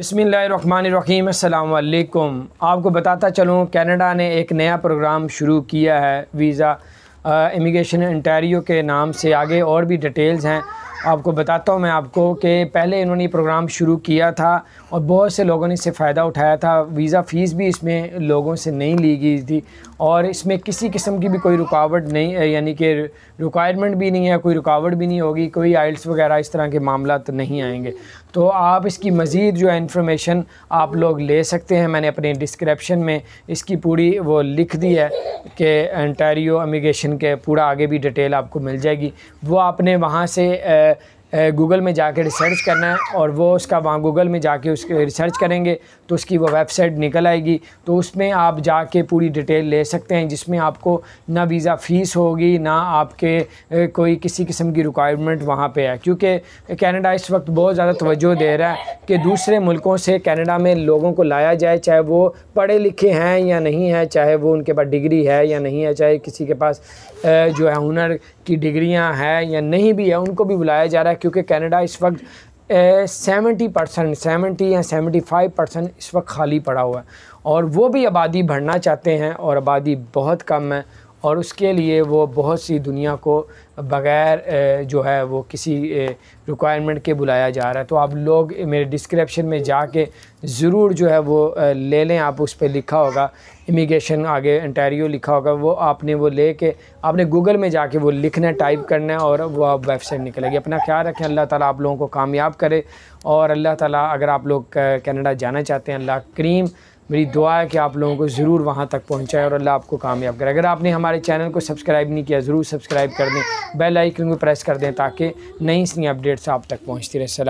बसमीम अल्लाम आपको बताता चलूँ कैनेडा ने एक नया प्रोग्राम शुरू किया है वीज़ा इमिग्रेशन इंटेरियो के नाम से आगे और भी डिटेल्स हैं आपको बताता हूँ मैं आपको कि पहले इन्होंने प्रोग्राम शुरू किया था और बहुत से लोगों ने इससे फ़ायदा उठाया था वीज़ा फ़ीस भी इसमें लोगों से नहीं ली गई थी और इसमें किसी किस्म की भी कोई रुकावट नहीं यानी कि रिक्वायरमेंट भी नहीं है कोई रुकावट भी नहीं होगी कोई आइल्स वगैरह इस तरह के मामला तो नहीं आएंगे तो आप इसकी मज़ीद जो है इन्फॉर्मेशन आप लोग ले सकते हैं मैंने अपने डिस्क्रिप्शन में इसकी पूरी वो लिख दी है कि एंटारियो अमिगेशन के पूरा आगे भी डिटेल आपको मिल जाएगी वो आपने वहाँ से गूगल में जाकर रिसर्च करना है और वो उसका वहाँ गूगल में जाके उसके रिसर्च करेंगे तो उसकी वो वेबसाइट निकल आएगी तो उसमें आप जाके पूरी डिटेल ले सकते हैं जिसमें आपको ना वीज़ा फ़ीस होगी ना आपके कोई किसी किस्म की रिक्वायरमेंट वहाँ पे है क्योंकि कनाडा इस वक्त बहुत ज़्यादा तवज्जो दे रहा है कि दूसरे मुल्कों से कनाडा में लोगों को लाया जाए चाहे वो पढ़े लिखे हैं या नहीं है चाहे वो उनके पास डिग्री है या नहीं है चाहे किसी के पास जो है हुनर की डिग्रियां हैं या नहीं भी है उनको भी बुलाया जा रहा है क्योंकि कनाडा इस वक्त सेवेंटी परसेंट सेवेंटी या सेवेंटी फाइव परसेंट इस वक्त खाली पड़ा हुआ है और वो भी आबादी बढ़ना चाहते हैं और आबादी बहुत कम है और उसके लिए वो बहुत सी दुनिया को बग़ैर जो है वो किसी रिक्वायरमेंट के बुलाया जा रहा है तो आप लोग मेरे डिस्क्रिप्शन में जाके ज़रूर जो है वो ले लें आप उस पर लिखा होगा इमिग्रेशन आगे इंटेरियो लिखा होगा वो आपने वो ले के आपने गूगल में जाके वो लिखना है टाइप करना है और वो आप वेबसाइट निकलेगी अपना ख्याल रखें अल्लाह ताला आप लोगों को कामयाब करे और अल्लाह ताला अगर आप लोग कनाडा जाना चाहते हैं अल्लाह करीम मेरी दुआ है कि आप लोगों को ज़रूर वहाँ तक पहुँचाएँ और अल्लाह आपको कामयाब करें अगर आपने हमारे चैनल को सब्सक्राइब नहीं किया ज़रूर सब्सक्राइब कर दें बेल आइकन को प्रेस कर दें ताकि नई सी अपडेट्स आप तक पहुँचती रहे सलाम